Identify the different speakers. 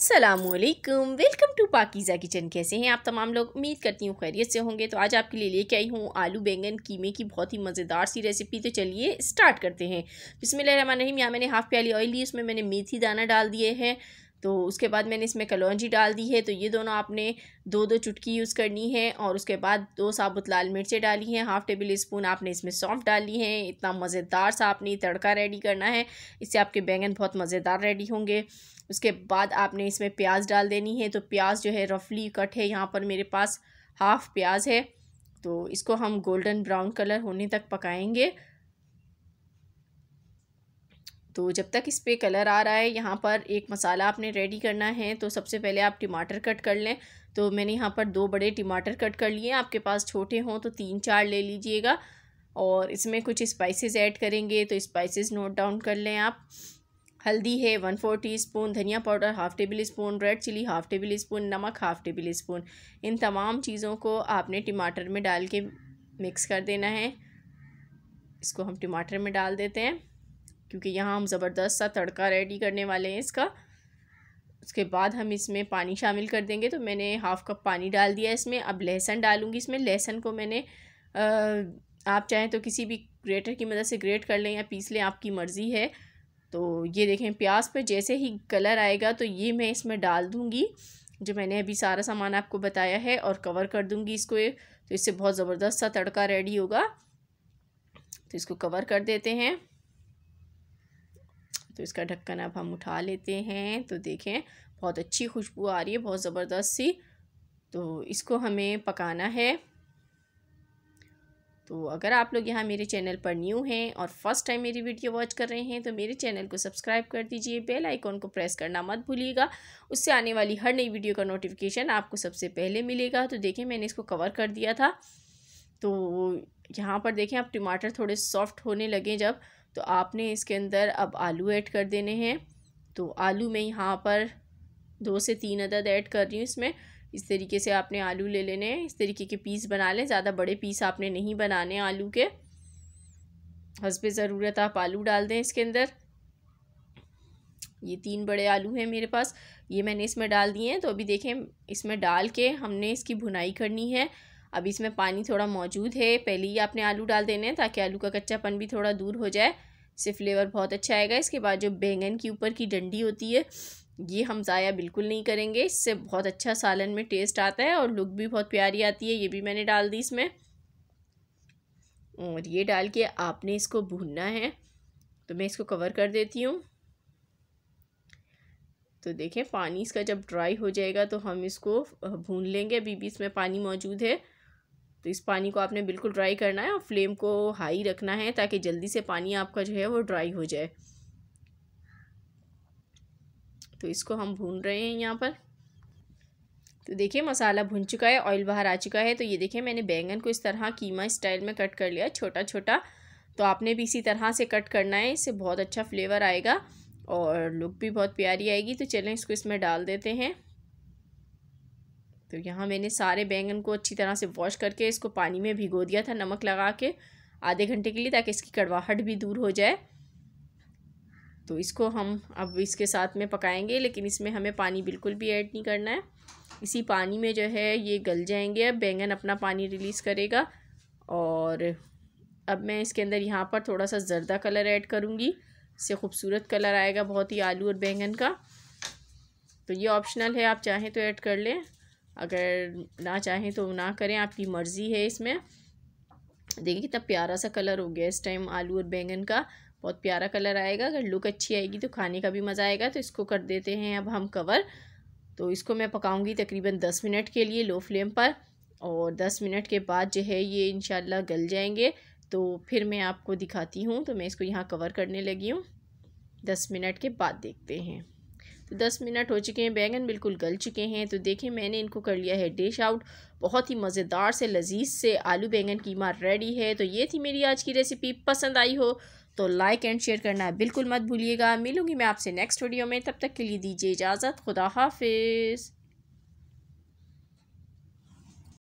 Speaker 1: असलकम welcome to पाकिज़ा kitchen कैसे हैं आप तमाम लोग उम्मीद करती हूँ खैरियत से होंगे तो आज आपके लिए लेके आई हूँ आलू बैंगन कीमे की बहुत ही मज़ेदार सी रेसिपी तो चलिए स्टार्ट करते हैं बिसमिल्ल रहीम यहाँ मैंने हाफ़ प्याली ऑयल ली उसमें मैंने मेथी दाना डाल दिए हैं तो उसके बाद मैंने इसमें कलौजी डाल दी है तो ये दोनों आपने दो दो चुटकी यूज़ करनी है और उसके बाद दो साबुत लाल मिर्चें डाली हैं हाफ़ टेबल स्पून आपने इसमें सौंफ डाली है इतना मज़ेदार सा आपने तड़का रेडी करना है इससे आपके बैंगन बहुत मज़ेदार रेडी होंगे उसके बाद आपने इसमें प्याज डाल देनी है तो प्याज जो है रफली कट है यहाँ पर मेरे पास हाफ़ प्याज है तो इसको हम गोल्डन ब्राउन कलर होने तक पकाएंगे तो जब तक इस पर कलर आ रहा है यहाँ पर एक मसाला आपने रेडी करना है तो सबसे पहले आप टमाटर कट कर लें तो मैंने यहाँ पर दो बड़े टमाटर कट कर लिए आपके पास छोटे हों तो तीन चार ले लीजिएगा और इसमें कुछ स्पाइसेस ऐड करेंगे तो स्पाइसेस नोट डाउन कर लें आप हल्दी है वन फोर टी स्पून धनिया powder half tablespoon red chilli half tablespoon नमक हाफ़ टेबल स्पून इन तमाम चीज़ों को आपने टमाटर में डाल के मिक्स कर देना है इसको हम टमाटर में डाल देते हैं क्योंकि यहाँ हम ज़बरदस्त सा तड़का रेडी करने वाले हैं इसका उसके बाद हम इसमें पानी शामिल कर देंगे तो मैंने हाफ़ कप पानी डाल दिया इसमें अब लहसुन डालूंगी इसमें लहसुन को मैंने आप चाहें तो किसी भी ग्रेटर की मदद से ग्रेट कर लें या पीस लें आपकी मर्ज़ी है तो ये देखें प्याज पे जैसे ही कलर आएगा तो ये मैं इसमें डाल दूँगी जो मैंने अभी सारा सामान आपको बताया है और कवर कर दूँगी इसको तो इससे बहुत ज़बरदस्त सा तड़का रेडी होगा तो इसको कवर कर देते हैं तो इसका ढक्कन अब हम उठा लेते हैं तो देखें बहुत अच्छी खुशबू आ रही है बहुत ज़बरदस्त सी तो इसको हमें पकाना है तो अगर आप लोग यहाँ मेरे चैनल पर न्यू हैं और फर्स्ट टाइम मेरी वीडियो वॉच कर रहे हैं तो मेरे चैनल को सब्सक्राइब कर दीजिए बेल आइकॉन को प्रेस करना मत भूलिएगा उससे आने वाली हर नई वीडियो का नोटिफिकेशन आपको सबसे पहले मिलेगा तो देखिए मैंने इसको कवर कर दिया था तो यहाँ पर देखें आप टमाटर थोड़े सॉफ्ट होने लगे जब तो आपने इसके अंदर अब आलू ऐड कर देने हैं तो आलू मैं यहाँ पर दो से तीन अदद ऐड कर रही हूँ इसमें इस तरीके से आपने आलू ले लेने हैं इस तरीके के पीस बना लें ज़्यादा बड़े पीस आपने नहीं बनाने आलू के हंसब ज़रूरत आप आलू डाल दें इसके अंदर ये तीन बड़े आलू हैं मेरे पास ये मैंने इसमें डाल दिए हैं तो अभी देखें इसमें डाल के हमने इसकी भुनाई करनी है अब इसमें पानी थोड़ा मौजूद है पहले ही आपने आलू डाल देने हैं ताकि आलू का कच्चापन भी थोड़ा दूर हो जाए इससे फ्लेवर बहुत अच्छा आएगा इसके बाद जो बैंगन की ऊपर की डंडी होती है ये हम ज़ाया बिल्कुल नहीं करेंगे इससे बहुत अच्छा सालन में टेस्ट आता है और लुक भी बहुत प्यारी आती है ये भी मैंने डाल दी इसमें और ये डाल के आपने इसको भूनना है तो मैं इसको कवर कर देती हूँ तो देखें पानी इसका जब ड्राई हो जाएगा तो हम इसको भून लेंगे अभी भी इसमें पानी मौजूद है तो इस पानी को आपने बिल्कुल ड्राई करना है और फ्लेम को हाई रखना है ताकि जल्दी से पानी आपका जो है वो ड्राई हो जाए तो इसको हम भून रहे हैं यहाँ पर तो देखिए मसाला भुन चुका है ऑयल बाहर आ चुका है तो ये देखिए मैंने बैंगन को इस तरह कीमा स्टाइल में कट कर लिया छोटा छोटा तो आपने भी इसी तरह से कट करना है इससे बहुत अच्छा फ्लेवर आएगा और लुक भी बहुत प्यारी आएगी तो चलें इसको इसमें डाल देते हैं तो यहाँ मैंने सारे बैंगन को अच्छी तरह से वॉश करके इसको पानी में भिगो दिया था नमक लगा के आधे घंटे के लिए ताकि इसकी कड़वाहट भी दूर हो जाए तो इसको हम अब इसके साथ में पकाएंगे लेकिन इसमें हमें पानी बिल्कुल भी ऐड नहीं करना है इसी पानी में जो है ये गल जाएंगे अब बैंगन अपना पानी रिलीज़ करेगा और अब मैं इसके अंदर यहाँ पर थोड़ा सा जर्दा कलर ऐड करूँगी इससे खूबसूरत कलर आएगा बहुत ही आलू और बैंगन का तो ये ऑप्शनल है आप चाहें तो ऐड कर लें अगर ना चाहें तो ना करें आपकी मर्ज़ी है इसमें देखिए कितना प्यारा सा कलर हो गया इस टाइम आलू और बैंगन का बहुत प्यारा कलर आएगा अगर लुक अच्छी आएगी तो खाने का भी मज़ा आएगा तो इसको कर देते हैं अब हम कवर तो इसको मैं पकाऊंगी तकरीबन दस मिनट के लिए लो फ्लेम पर और दस मिनट के बाद जो है ये इन गल जाएंगे तो फिर मैं आपको दिखाती हूँ तो मैं इसको यहाँ कवर करने लगी हूँ दस मिनट के बाद देखते हैं दस मिनट हो चुके हैं बैंगन बिल्कुल गल चुके हैं तो देखें मैंने इनको कर लिया है डिश आउट बहुत ही मज़ेदार से लजीज से आलू बैंगन कीमा रेडी है तो ये थी मेरी आज की रेसिपी पसंद आई हो तो लाइक एंड शेयर करना बिल्कुल मत भूलिएगा मिलूंगी मैं आपसे नेक्स्ट वीडियो में तब तक के लिए दीजिए इजाज़त खुदा हाफिज़